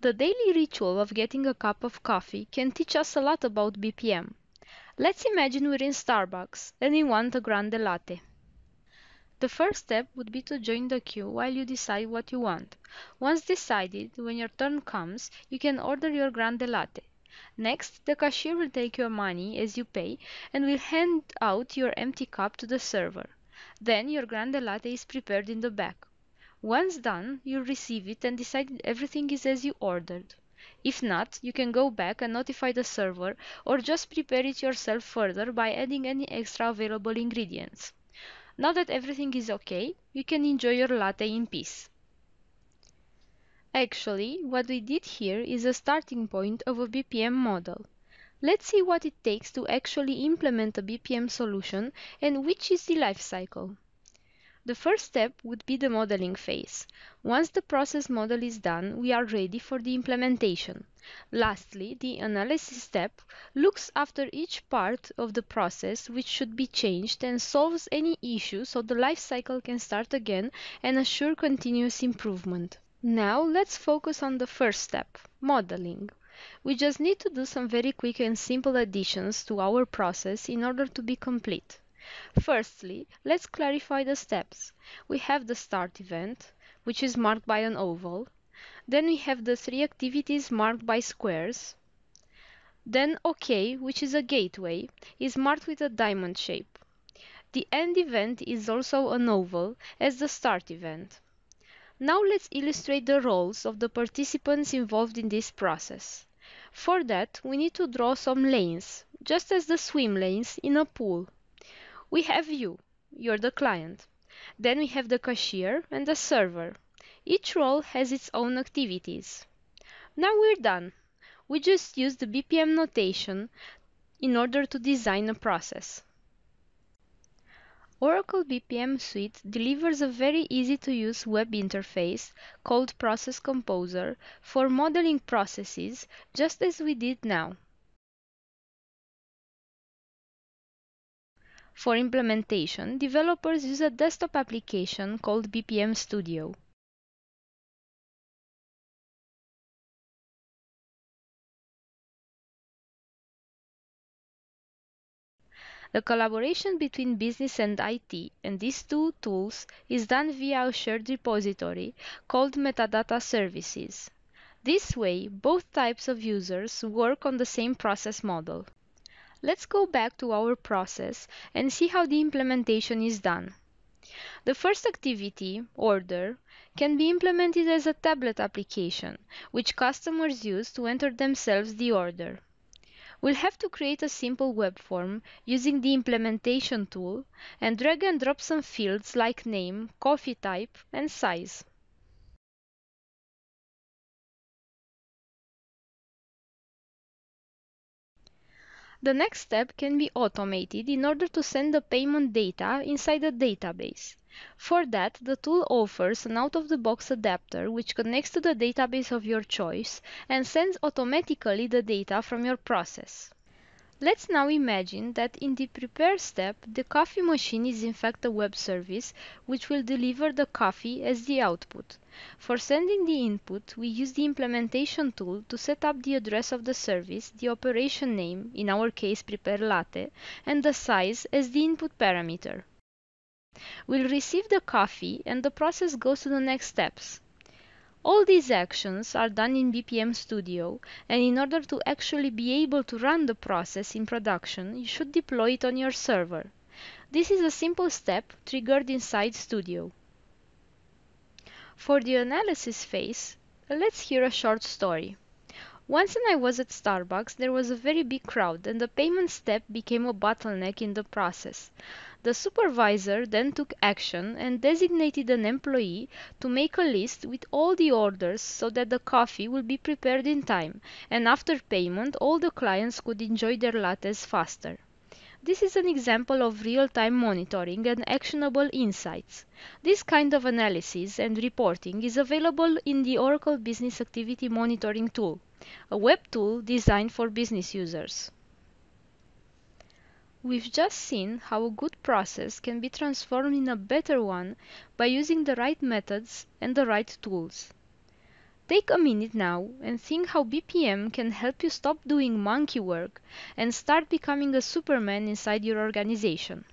The daily ritual of getting a cup of coffee can teach us a lot about BPM. Let's imagine we're in Starbucks and we want a grande latte. The first step would be to join the queue while you decide what you want. Once decided, when your turn comes, you can order your grande latte. Next, the cashier will take your money as you pay and will hand out your empty cup to the server. Then your grande latte is prepared in the back. Once done, you'll receive it and decide everything is as you ordered. If not, you can go back and notify the server or just prepare it yourself further by adding any extra available ingredients. Now that everything is okay, you can enjoy your latte in peace. Actually, what we did here is a starting point of a BPM model. Let's see what it takes to actually implement a BPM solution and which is the life cycle. The first step would be the modeling phase. Once the process model is done, we are ready for the implementation. Lastly, the analysis step looks after each part of the process which should be changed and solves any issue so the life cycle can start again and assure continuous improvement. Now let's focus on the first step, modeling. We just need to do some very quick and simple additions to our process in order to be complete. Firstly, let's clarify the steps. We have the start event, which is marked by an oval. Then we have the three activities marked by squares. Then OK, which is a gateway, is marked with a diamond shape. The end event is also an oval as the start event. Now let's illustrate the roles of the participants involved in this process. For that, we need to draw some lanes, just as the swim lanes in a pool. We have you, you're the client. Then we have the cashier and the server. Each role has its own activities. Now we're done. We just use the BPM notation in order to design a process. Oracle BPM Suite delivers a very easy to use web interface called Process Composer for modeling processes just as we did now. For implementation, developers use a desktop application called BPM Studio. The collaboration between business and IT and these two tools is done via a shared repository called metadata services. This way, both types of users work on the same process model let's go back to our process and see how the implementation is done. The first activity, order, can be implemented as a tablet application, which customers use to enter themselves the order. We'll have to create a simple web form using the implementation tool and drag and drop some fields like name, coffee type, and size. The next step can be automated in order to send the payment data inside a database. For that, the tool offers an out-of-the-box adapter which connects to the database of your choice and sends automatically the data from your process. Let's now imagine that in the prepare step, the coffee machine is in fact a web service which will deliver the coffee as the output. For sending the input, we use the implementation tool to set up the address of the service, the operation name, in our case prepare latte, and the size as the input parameter. We'll receive the coffee and the process goes to the next steps. All these actions are done in BPM Studio and in order to actually be able to run the process in production you should deploy it on your server. This is a simple step triggered inside Studio. For the analysis phase, let's hear a short story. Once when I was at Starbucks, there was a very big crowd and the payment step became a bottleneck in the process. The supervisor then took action and designated an employee to make a list with all the orders so that the coffee would be prepared in time and after payment all the clients could enjoy their lattes faster. This is an example of real-time monitoring and actionable insights. This kind of analysis and reporting is available in the Oracle Business Activity Monitoring tool, a web tool designed for business users. We've just seen how a good process can be transformed in a better one by using the right methods and the right tools. Take a minute now and think how BPM can help you stop doing monkey work and start becoming a superman inside your organization.